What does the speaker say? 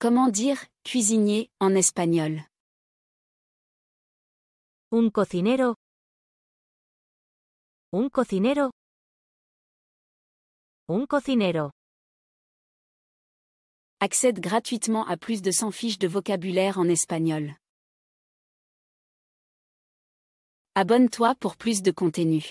Comment dire cuisinier en espagnol Un cocinero. Un cocinero. Un cocinero. Accède gratuitement à plus de 100 fiches de vocabulaire en espagnol. Abonne-toi pour plus de contenu.